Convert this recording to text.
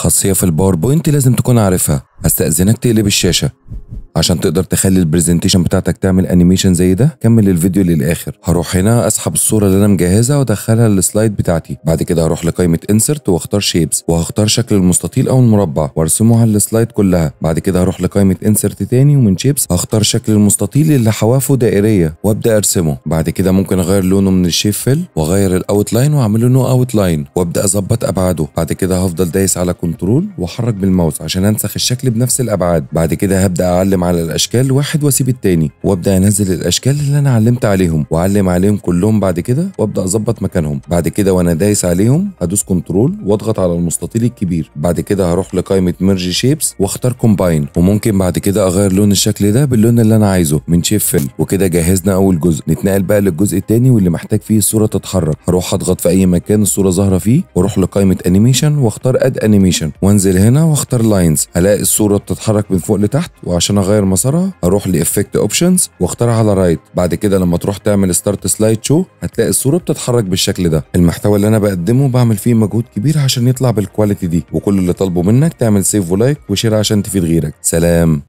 خاصية في الباوربوينت لازم تكون عارفها هستأذنك تقلب الشاشة عشان تقدر تخلي البرزنتيشن بتاعتك تعمل انيميشن زي ده كمل الفيديو للاخر هروح هنا اسحب الصوره اللي انا مجهزها وادخلها للسلايد بتاعتي بعد كده هروح لقائمه انسرت واختار شيبس وهختار شكل المستطيل او المربع وارسمه على السلايد كلها بعد كده هروح لقائمه انسرت تاني ومن شيبس هختار شكل المستطيل اللي حوافه دائريه وابدا ارسمه بعد كده ممكن اغير لونه من الشيب فيل واغير الاوت لاين واعمله نو اوت لاين وابدا اظبط ابعاده بعد كده هفضل دايس على كنترول واحرك بالماوس عشان انسخ الشكل بنفس الابعاد بعد كده هبدا اعلم هعلم على الاشكال واحد واسيب التاني وابدا انزل الاشكال اللي انا علمت عليهم واعلم عليهم كلهم بعد كده وابدا اظبط مكانهم بعد كده وانا دايس عليهم هدوس كنترول واضغط على المستطيل الكبير بعد كده هروح لقائمه ميرج شيبس واختار كومباين وممكن بعد كده اغير لون الشكل ده باللون اللي انا عايزه من شيب فيل وكده جهزنا اول جزء نتنقل بقى للجزء التاني واللي محتاج فيه الصوره تتحرك هروح اضغط في اي مكان الصوره ظاهره فيه واروح لقائمه انيميشن واختار اد انيميشن وانزل هنا واختار لاينز هلاقي الصوره بتتحرك من فوق لتحت وعشان اغير مسارها اروح لافكت اوبشنز واختار على رايت بعد كده لما تروح تعمل ستارت سلايد شو هتلاقي الصوره بتتحرك بالشكل ده المحتوى اللي انا بقدمه بعمل فيه مجهود كبير عشان يطلع بالكواليتي دي وكل اللي طالبه منك تعمل سيف ولايك وشير عشان تفيد غيرك سلام